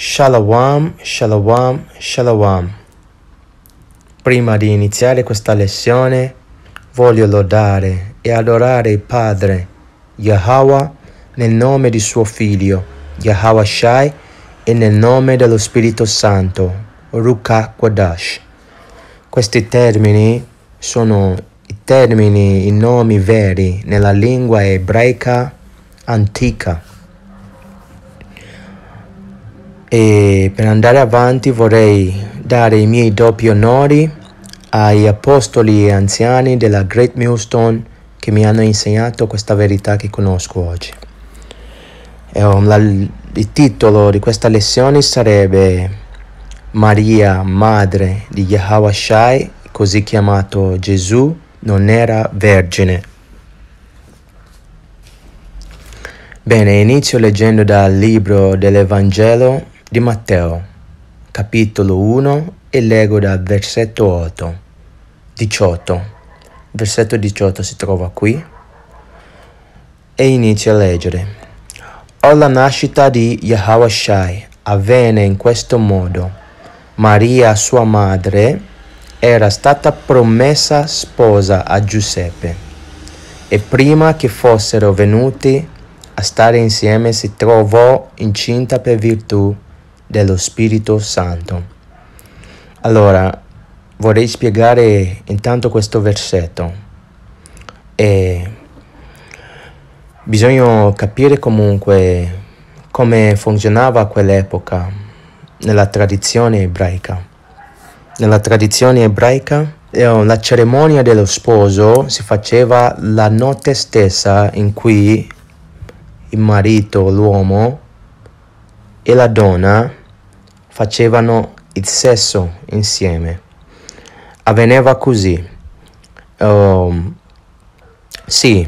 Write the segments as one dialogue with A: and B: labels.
A: Shalom, shalom, shalom. Prima di iniziare questa lezione, voglio lodare e adorare il Padre, Yahweh, nel nome di suo Figlio, Yahweh Shai, e nel nome dello Spirito Santo, Ruka Kodash. Questi termini sono i termini, i nomi veri nella lingua ebraica antica e per andare avanti vorrei dare i miei doppi onori agli apostoli e anziani della Great Millstone che mi hanno insegnato questa verità che conosco oggi. Um, la, il titolo di questa lezione sarebbe Maria, madre di Yahweh Shai, così chiamato Gesù, non era vergine. Bene, inizio leggendo dal libro dell'Evangelo di Matteo, capitolo 1 e leggo dal versetto 8, 18. Versetto 18 si trova qui e inizio a leggere. O la nascita di Yahawashai avvenne in questo modo. Maria, sua madre, era stata promessa sposa a Giuseppe e prima che fossero venuti a stare insieme si trovò incinta per virtù dello Spirito Santo. Allora, vorrei spiegare intanto questo versetto. E bisogna capire comunque come funzionava quell'epoca nella tradizione ebraica. Nella tradizione ebraica eh, la cerimonia dello sposo si faceva la notte stessa in cui il marito, l'uomo e la donna facevano il sesso insieme. Avveniva così. Um, sì,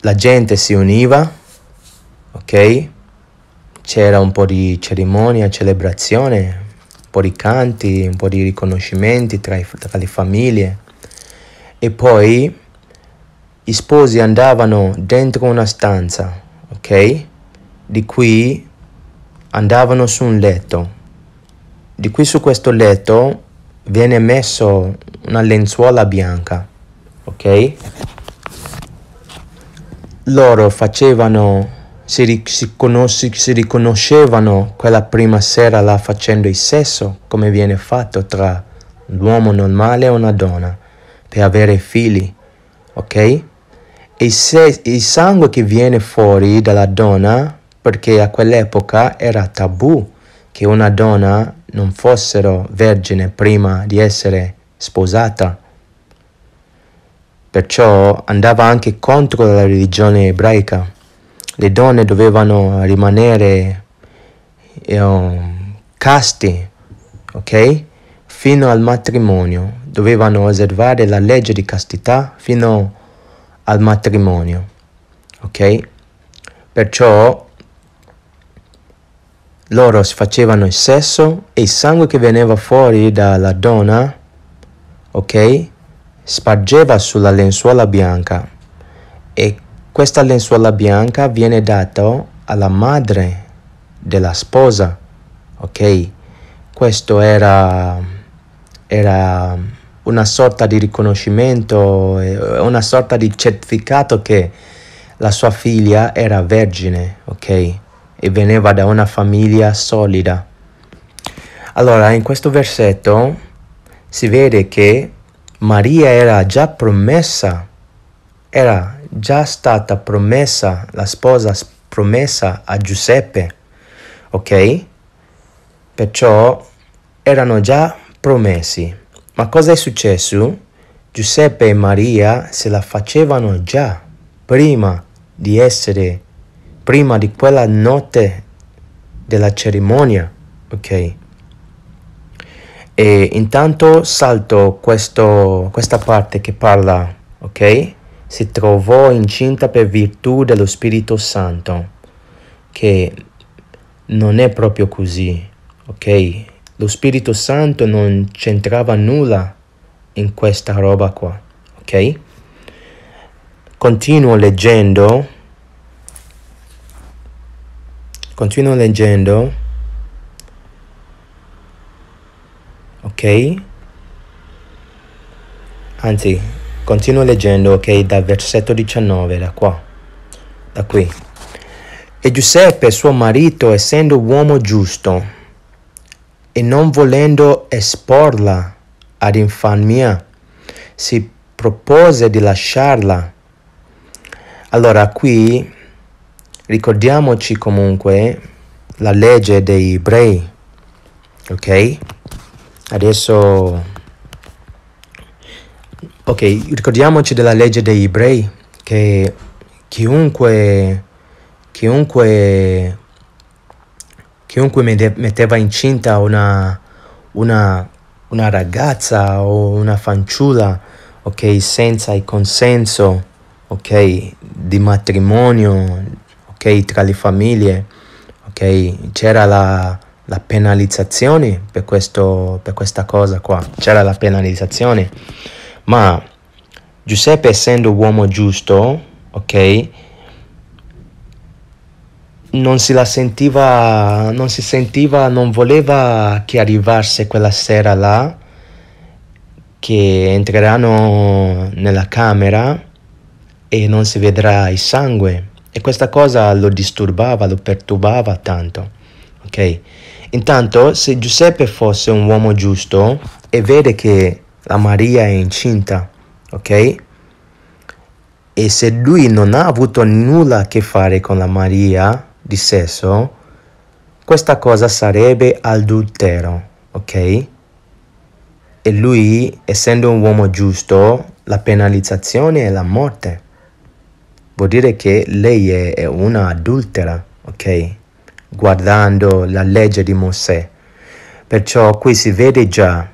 A: la gente si univa, ok? C'era un po' di cerimonia, celebrazione, un po' di canti, un po' di riconoscimenti tra, i, tra le famiglie. E poi gli sposi andavano dentro una stanza, ok? Di qui andavano su un letto. Di qui su questo letto viene messo una lenzuola bianca, ok? Loro facevano, si, ric- si, riconoscevano quella prima sera là facendo il sesso, come viene fatto tra un uomo normale e una donna, per avere figli, ok? E se il sangue che viene fuori dalla donna perché a quell'epoca era tabù che una donna non fossero vergine prima di essere sposata. Perciò andava anche contro la religione ebraica. Le donne dovevano rimanere um, caste, ok? Fino al matrimonio. Dovevano osservare la legge di castità fino al matrimonio, ok? Perciò loro si facevano il sesso e il sangue che veniva fuori dalla donna, ok, spargeva sulla lenzuola bianca. E questa lenzuola bianca viene data alla madre della sposa, ok? Questo era, era una sorta di riconoscimento, una sorta di certificato che la sua figlia era vergine, ok? e veniva da una famiglia solida. Allora, in questo versetto si vede che Maria era già promessa, era già stata promessa, la sposa promessa a Giuseppe, ok? Perciò erano già promessi. Ma cosa è successo? Giuseppe e Maria se la facevano già prima di essere prima di quella notte della cerimonia, ok? E intanto salto questo, questa parte che parla, ok? Si trovò incinta per virtù dello Spirito Santo, che non è proprio così, ok? Lo Spirito Santo non c'entrava nulla in questa roba qua, ok? Continuo leggendo Continuo leggendo. Ok? Anzi, continuo leggendo, ok, dal versetto 19, da qua. Da qui. E Giuseppe, suo marito, essendo uomo giusto e non volendo esporla ad infamia, si propose di lasciarla. Allora, qui Ricordiamoci comunque la legge dei ebrei, ok? Adesso, ok, ricordiamoci della legge dei ebrei che chiunque, chiunque, chiunque metteva incinta una, una, una ragazza o una fanciulla, ok, senza il consenso, ok, di matrimonio okay, tra le famiglie, okay, c'era la, la penalizzazione per, questo, per questa cosa qua, c'era la penalizzazione, ma Giuseppe essendo uomo giusto, ok, non si la sentiva, non si sentiva, non voleva che arrivasse quella sera là, che entreranno nella camera e non si vedrà il sangue e questa cosa lo disturbava, lo perturbava tanto. Ok? Intanto, se Giuseppe fosse un uomo giusto e vede che la Maria è incinta, ok? E se lui non ha avuto nulla a che fare con la Maria di sesso, questa cosa sarebbe adultero, ok? E lui, essendo un uomo giusto, la penalizzazione è la morte vuol dire che lei è, è una adultera, ok? Guardando la legge di Mosè. Perciò qui si vede già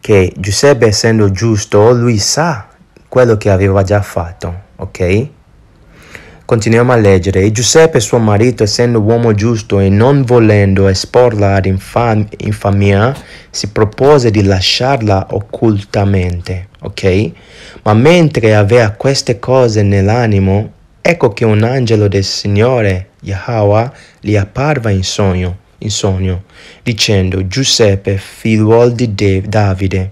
A: che Giuseppe essendo giusto, lui sa quello che aveva già fatto, ok? Continuiamo a leggere. E Giuseppe suo marito, essendo uomo giusto e non volendo esporla ad infam- infamia, si propose di lasciarla occultamente. Ok? Ma mentre aveva queste cose nell'animo, ecco che un angelo del Signore, Yahweh, gli apparve in sogno, in sogno dicendo, Giuseppe, figliuol di De- Davide,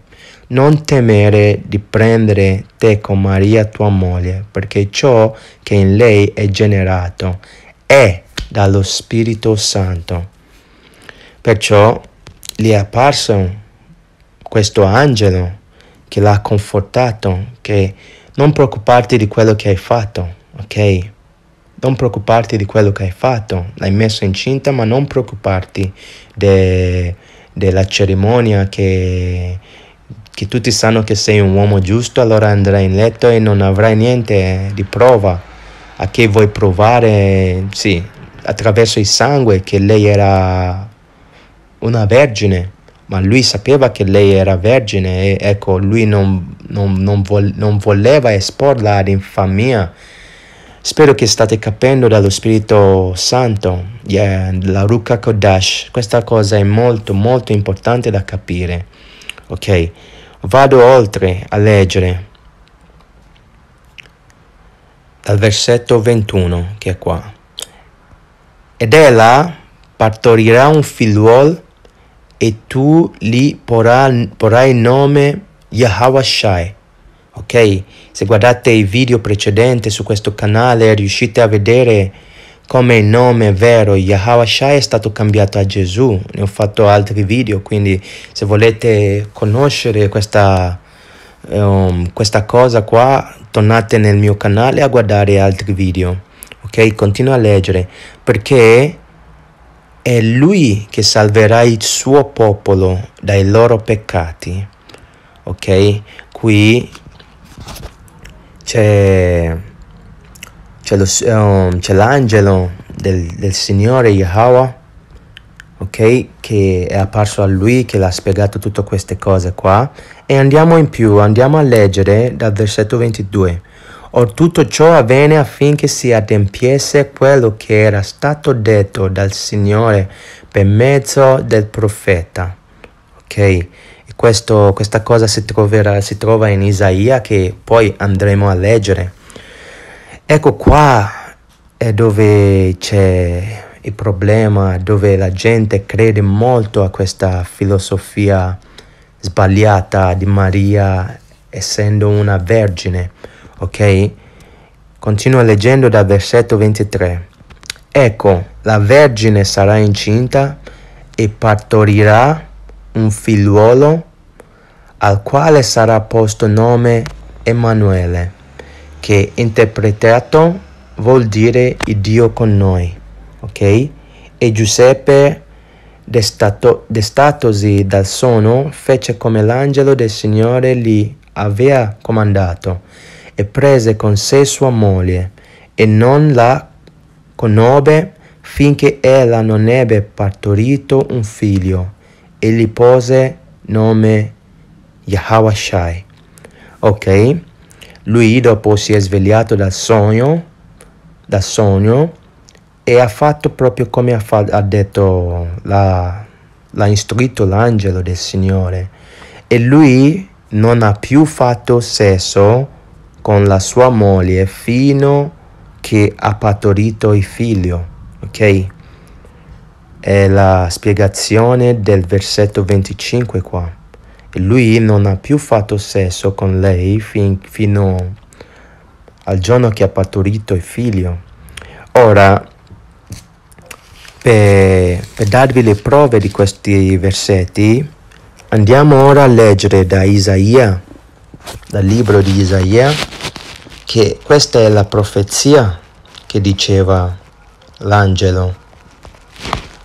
A: non temere di prendere te con Maria tua moglie, perché ciò che in lei è generato è dallo Spirito Santo. Perciò gli è apparso questo angelo che l'ha confortato, che non preoccuparti di quello che hai fatto, ok? Non preoccuparti di quello che hai fatto, l'hai messo incinta, ma non preoccuparti de, della cerimonia che che tutti sanno che sei un uomo giusto, allora andrai in letto e non avrai niente di prova a che vuoi provare, sì, attraverso il sangue che lei era una vergine, ma lui sapeva che lei era vergine e ecco, lui non, non, non, vo- non voleva esporla ad infamia. Spero che state capendo dallo Spirito Santo, yeah, la Ruka Kodash, questa cosa è molto molto importante da capire, ok? Vado oltre a leggere dal versetto 21 che è qua. Ed ella partorirà un figliuolo e tu gli porrai, porrai il nome Yahawashai. Ok? Se guardate i video precedenti su questo canale riuscite a vedere come il nome vero Yahweh Shai è stato cambiato a Gesù. Ne ho fatto altri video, quindi se volete conoscere questa, um, questa cosa qua, tornate nel mio canale a guardare altri video. Ok, continua a leggere, perché è lui che salverà il suo popolo dai loro peccati. Ok, qui c'è c'è, lo, um, c'è l'angelo del, del Signore Yahweh, ok? Che è apparso a lui, che l'ha spiegato tutte queste cose qua. E andiamo in più, andiamo a leggere dal versetto 22. Or tutto ciò avvenne affinché si adempiesse quello che era stato detto dal Signore per mezzo del profeta. Ok? E questo, questa cosa si, troverà, si trova in Isaia che poi andremo a leggere. Ecco qua è dove c'è il problema, dove la gente crede molto a questa filosofia sbagliata di Maria essendo una vergine, ok? Continua leggendo dal versetto 23. Ecco, la vergine sarà incinta e partorirà un figliuolo al quale sarà posto nome Emanuele che interpretato vuol dire il Dio con noi, ok? E Giuseppe, destato, destatosi dal sonno, fece come l'angelo del Signore gli aveva comandato e prese con sé sua moglie e non la conobbe finché ella non ebbe partorito un figlio e gli pose nome Yahawashai. Ok? Lui dopo si è svegliato dal sogno, dal sogno e ha fatto proprio come ha, fatto, ha detto, l'ha, l'ha istruito l'angelo del Signore. E lui non ha più fatto sesso con la sua moglie fino che ha partorito il figlio. Ok? È la spiegazione del versetto 25 qua. Lui non ha più fatto sesso con lei fin, fino al giorno che ha partorito il figlio. Ora, per, per darvi le prove di questi versetti, andiamo ora a leggere da Isaia, dal libro di Isaia, che questa è la profezia che diceva l'angelo.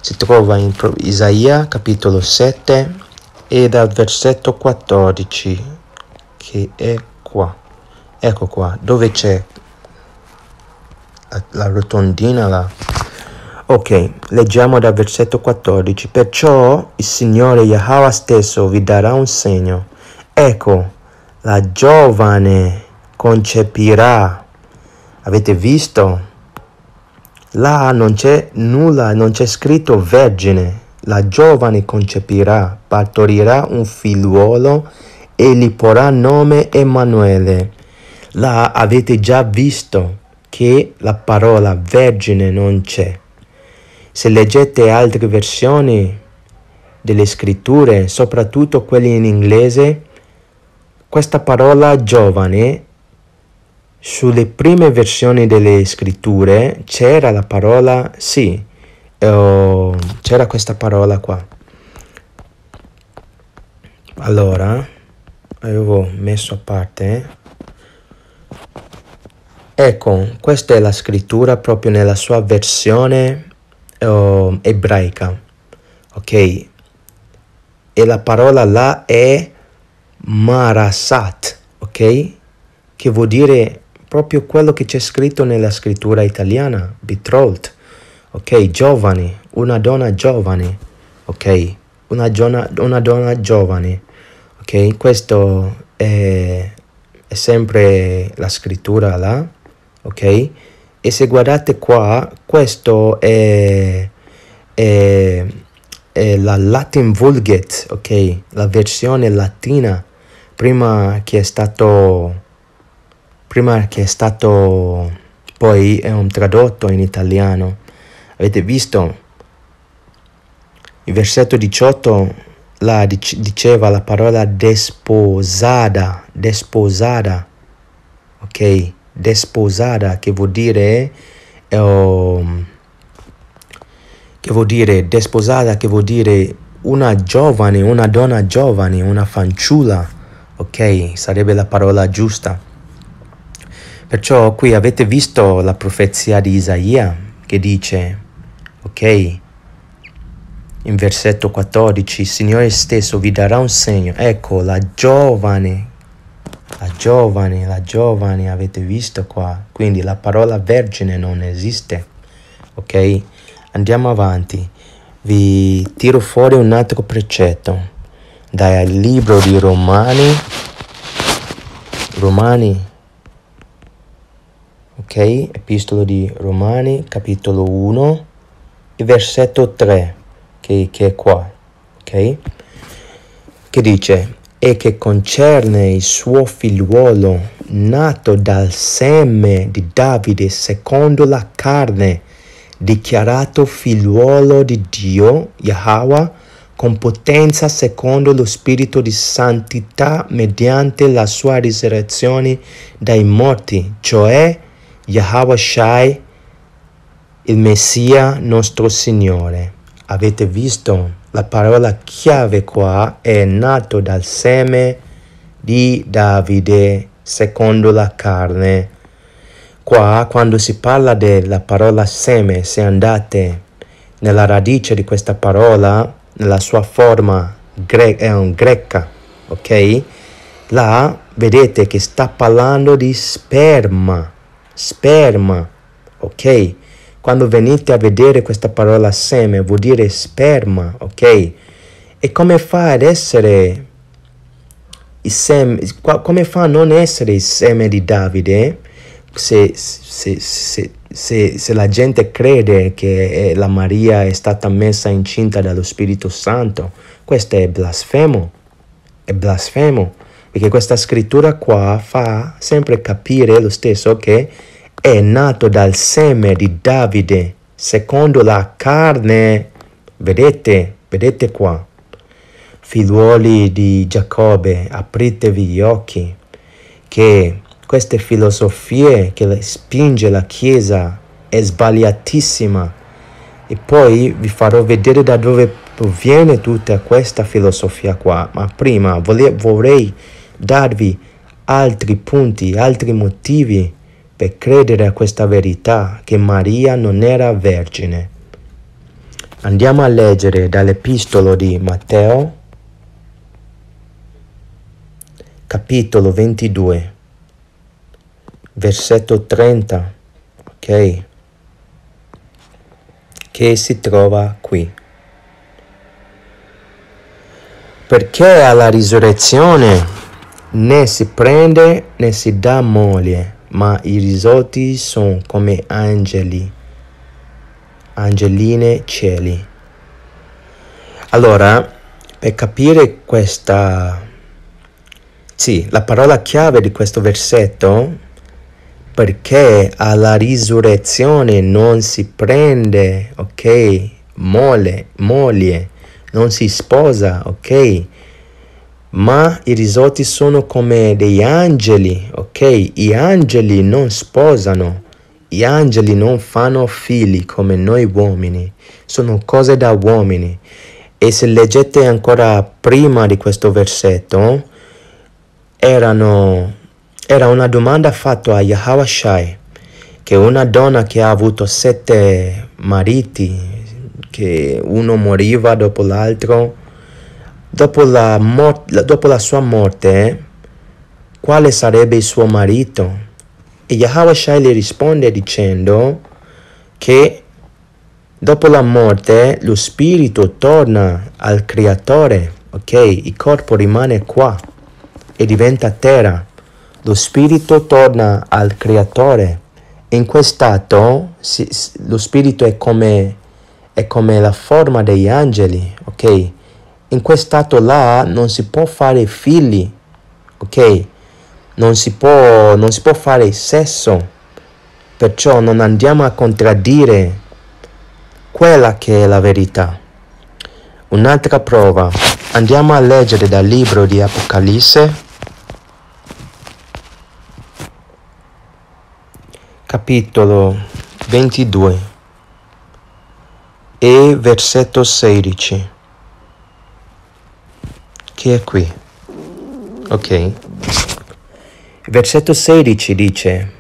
A: Si trova in Isaia capitolo 7 e dal versetto 14 che è qua ecco qua dove c'è la, la rotondina là ok leggiamo dal versetto 14 perciò il Signore Yahweh stesso vi darà un segno ecco la giovane concepirà avete visto là non c'è nulla non c'è scritto vergine la giovane concepirà, partorirà un figliuolo e gli porrà nome Emanuele. La avete già visto che la parola vergine non c'è. Se leggete altre versioni delle scritture, soprattutto quelle in inglese, questa parola giovane sulle prime versioni delle scritture c'era la parola sì c'era questa parola qua. Allora, avevo messo a parte. Ecco, questa è la scrittura proprio nella sua versione oh, ebraica. Ok? E la parola là è marasat, ok? Che vuol dire proprio quello che c'è scritto nella scrittura italiana, betrothed ok? Giovane, una donna giovane, ok? Una, giona, una donna giovane, ok? Questo è, è sempre la scrittura là, ok? E se guardate qua, questo è, è, è la Latin Vulgate, ok? La versione latina prima che è stato prima che è stato poi è un tradotto in italiano Avete visto? Il versetto 18 là diceva la parola desposada, desposada, ok? Desposada che vuol dire... Eh, um, che vuol dire desposata, che vuol dire una giovane, una donna giovane, una fanciulla, ok? Sarebbe la parola giusta. Perciò qui avete visto la profezia di Isaia che dice ok? In versetto 14, il Signore stesso vi darà un segno. Ecco, la giovane, la giovane, la giovane, avete visto qua. Quindi la parola vergine non esiste, ok? Andiamo avanti. Vi tiro fuori un altro precetto dal libro di Romani. Romani ok? Epistolo di Romani, capitolo 1, versetto 3, che, che è qua, ok? Che dice, e che concerne il suo figliuolo nato dal seme di Davide secondo la carne, dichiarato figliuolo di Dio, Yahweh, con potenza secondo lo spirito di santità mediante la sua risurrezione dai morti, cioè Yahweh Shai, il Messia nostro Signore. Avete visto? La parola chiave qua è nato dal seme di Davide secondo la carne. Qua, quando si parla della parola seme, se andate nella radice di questa parola, nella sua forma gre- greca, ok? Là vedete che sta parlando di sperma, sperma, ok? Quando venite a vedere questa parola seme vuol dire sperma, ok? E come fa ad essere il seme, come fa a non essere il seme di Davide se, se, se, se, la gente crede che eh, la Maria è stata messa incinta dallo Spirito Santo? Questo è blasfemo, è blasfemo, perché questa scrittura qua fa sempre capire lo stesso che è nato dal seme di Davide, secondo la carne, vedete, vedete qua, figliuoli di Giacobbe, apritevi gli occhi, che queste filosofie che spinge la Chiesa è sbagliatissima. E poi vi farò vedere da dove proviene tutta questa filosofia qua. Ma prima vorrei darvi altri punti, altri motivi per credere a questa verità che Maria non era vergine. Andiamo a leggere dall'epistolo di Matteo, capitolo 22, versetto 30, ok? Che si trova qui. Perché alla risurrezione né si prende né si dà moglie ma i risotti sono come angeli, angeline cieli. Allora, per capire questa, sì, la parola chiave di questo versetto, perché alla risurrezione non si prende, ok, mole, moglie, non si sposa, ok, ma i risotti sono come degli angeli, ok? Gli angeli non sposano, gli angeli non fanno figli come noi uomini, sono cose da uomini. E se leggete ancora prima di questo versetto, erano, era una domanda fatta a Yahawashai, che una donna che ha avuto sette mariti, che uno moriva dopo l'altro, Dopo la, dopo la, sua morte, quale sarebbe il suo marito? E Yahweh Shai le risponde dicendo che dopo la morte lo spirito torna al creatore, ok? Il corpo rimane qua e diventa terra. Lo spirito torna al creatore. In questo stato lo spirito è come, è come la forma degli angeli, ok? in quel là non si può fare figli, ok? Non si può, non si può fare sesso, perciò non andiamo a contraddire quella che è la verità. Un'altra prova, andiamo a leggere dal libro di Apocalisse, capitolo 22 e versetto 16 che è qui. Ok. Versetto 16 dice,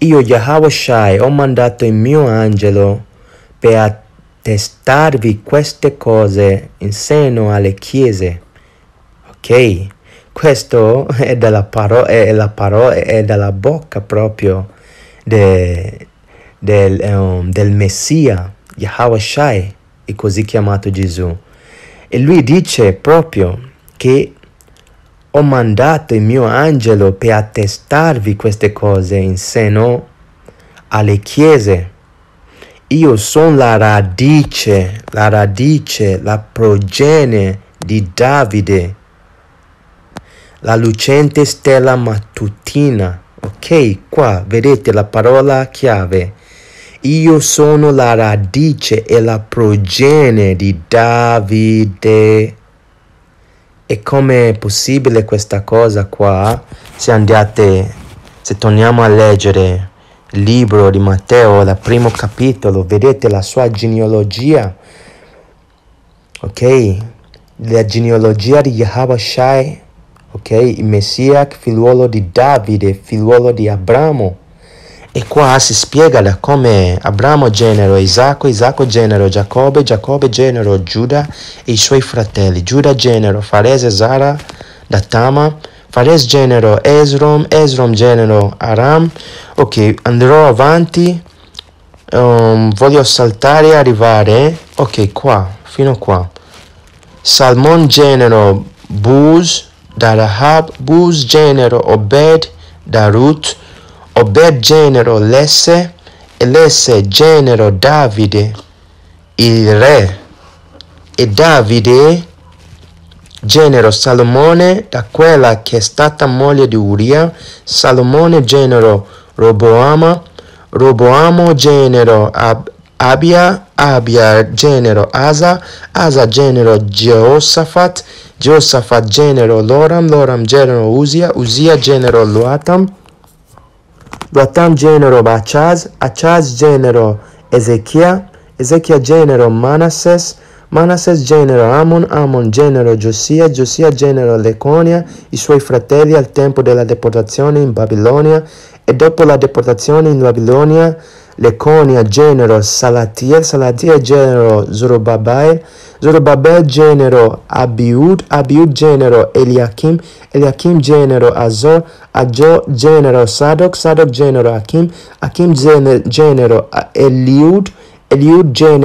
A: Io Yahweh Shai ho mandato il mio angelo per attestarvi queste cose in seno alle chiese. Ok, questo è, dalla parola, è, la parola, è dalla bocca proprio de, del, um, del Messia, Yahweh Shai, e così chiamato Gesù. E lui dice proprio che ho mandato il mio angelo per attestarvi queste cose in seno alle chiese. Io sono la radice, la radice, la progenie di Davide, la lucente stella mattutina. Ok, qua vedete la parola chiave io sono la radice e la progenie di Davide. E come è possibile questa cosa qua? Se andate, se torniamo a leggere il libro di Matteo, il primo capitolo, vedete la sua genealogia. Ok? La genealogia di Yahabashai, ok? Il Messia, figliuolo di Davide, figliuolo di Abramo. E qua si spiega come Abramo genero Isacco, Isacco generò Giacobbe, Giacobbe genero Giuda e i suoi fratelli. Giuda genero Farese, Zara, da Datama, Farese genero Esrom, Esrom genero Aram. Ok, andrò avanti. Um, voglio saltare e arrivare. Ok, qua, fino a qua. Salmon genero Buz, da Rahab, Buz generò Obed, da Ruth, Obed genero Lesse e Lesse genero Davide, il re. E Davide genero Salomone da quella che è stata moglie di Uria, Salomone genero Roboama, Roboamo genero Ab Abia, Abia genero Asa, Asa genero Geosafat, Geosafat genero Loram, Loram genero Usia, Usia genero Luatam, Yotam genero Bachaz, Achaz genero Ezechia, Ezechia genero Manasses, Manasses genero Amon, Amon genero Giosia, Giosia genero Leconia, i suoi fratelli al tempo della deportazione in Babilonia e dopo la deportazione in Babilonia Leconia genero Salatiel, Salatiel genero Zorobabel, Zorobabel genero Abiud, Abiud genero Eliakim, Eliakim genero Azor, Azor genero Sadok, Sadok genero Akim, Akim genero Eliud, Eliud genero